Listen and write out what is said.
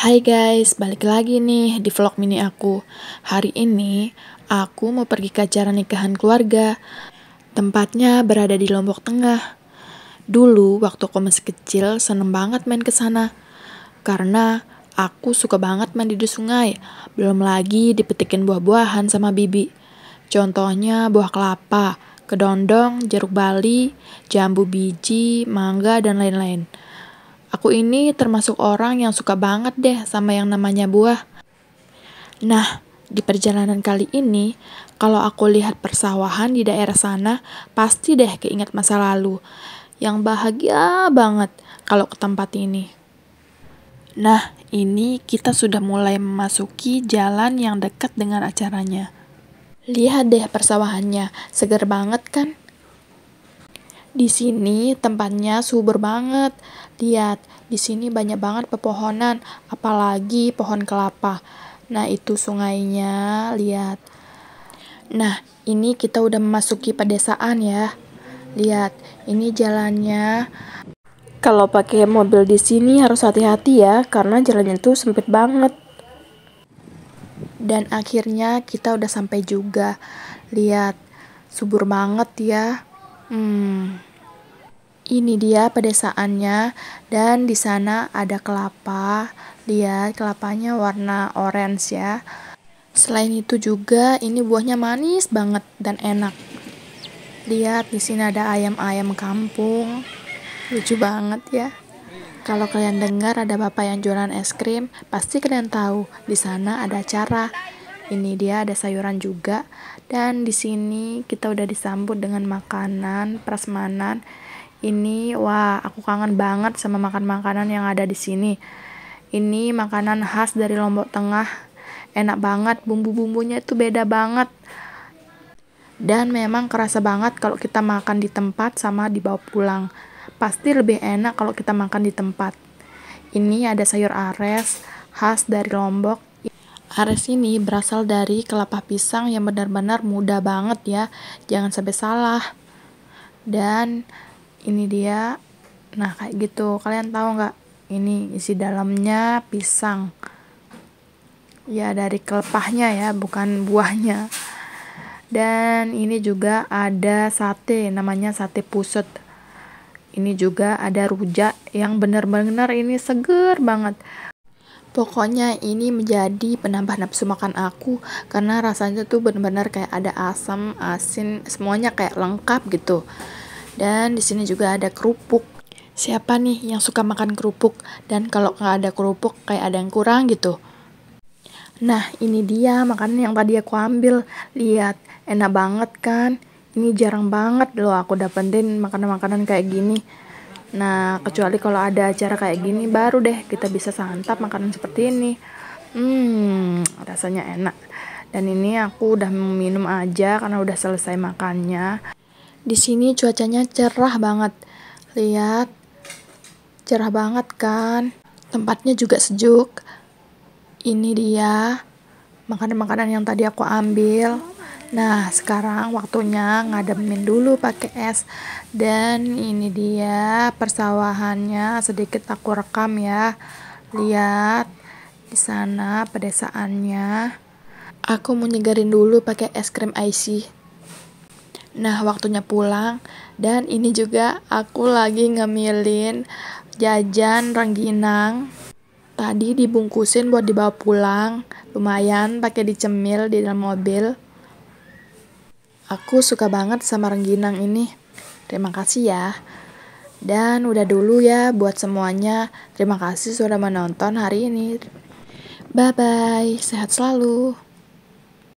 Hai guys, balik lagi nih di vlog mini aku. Hari ini aku mau pergi ke acara nikahan keluarga. Tempatnya berada di Lombok Tengah. Dulu waktu aku masih kecil seneng banget main ke sana. Karena aku suka banget mandi di sungai, belum lagi dipetikin buah-buahan sama bibi. Contohnya buah kelapa, kedondong, jeruk bali, jambu biji, mangga, dan lain-lain. Aku ini termasuk orang yang suka banget deh sama yang namanya buah. Nah, di perjalanan kali ini, kalau aku lihat persawahan di daerah sana, pasti deh keinget masa lalu yang bahagia banget kalau ke tempat ini. Nah, ini kita sudah mulai memasuki jalan yang dekat dengan acaranya. Lihat deh persawahannya, seger banget kan? Di sini tempatnya subur banget. Lihat, di sini banyak banget pepohonan, apalagi pohon kelapa. Nah, itu sungainya, lihat. Nah, ini kita udah memasuki pedesaan ya. Lihat, ini jalannya. Kalau pakai mobil di sini harus hati-hati ya, karena jalannya tuh sempit banget. Dan akhirnya kita udah sampai juga. Lihat, subur banget ya. Hmm ini dia pedesaannya dan di sana ada kelapa. Lihat kelapanya warna orange ya. Selain itu juga ini buahnya manis banget dan enak. Lihat di sini ada ayam-ayam kampung. Lucu banget ya. Kalau kalian dengar ada bapak yang jualan es krim, pasti kalian tahu di sana ada acara. Ini dia ada sayuran juga dan di sini kita udah disambut dengan makanan prasmanan ini wah, aku kangen banget sama makan-makanan yang ada di sini. Ini makanan khas dari Lombok Tengah. Enak banget, bumbu-bumbunya itu beda banget. Dan memang kerasa banget kalau kita makan di tempat sama dibawa pulang. Pasti lebih enak kalau kita makan di tempat. Ini ada sayur ares khas dari Lombok Ares ini berasal dari kelapa pisang yang benar-benar mudah banget ya. Jangan sampai salah. Dan ini dia nah kayak gitu kalian tahu nggak ini isi dalamnya pisang ya dari kelepahnya ya bukan buahnya dan ini juga ada sate namanya sate pusut. ini juga ada rujak yang benar-benar ini seger banget Pokoknya ini menjadi penambah nafsu makan aku karena rasanya tuh benar-benar kayak ada asam, asin, semuanya kayak lengkap gitu. Dan di sini juga ada kerupuk. Siapa nih yang suka makan kerupuk? Dan kalau nggak ada kerupuk, kayak ada yang kurang gitu. Nah, ini dia makanan yang tadi aku ambil. Lihat, enak banget kan? Ini jarang banget loh aku dapetin makanan-makanan kayak gini. Nah, kecuali kalau ada acara kayak gini, baru deh kita bisa santap makanan seperti ini. Hmm, rasanya enak. Dan ini aku udah minum aja karena udah selesai makannya. Di sini cuacanya cerah banget. Lihat, cerah banget kan? Tempatnya juga sejuk. Ini dia makanan-makanan yang tadi aku ambil. Nah, sekarang waktunya ngademin dulu pakai es. Dan ini dia persawahannya sedikit aku rekam ya. Lihat di sana pedesaannya. Aku mau nyegarin dulu pakai es krim icy. Nah, waktunya pulang dan ini juga aku lagi ngemilin jajan rengginang. Tadi dibungkusin buat dibawa pulang, lumayan pakai dicemil di dalam mobil. Aku suka banget sama rengginang ini. Terima kasih ya. Dan udah dulu ya buat semuanya. Terima kasih sudah menonton hari ini. Bye bye, sehat selalu.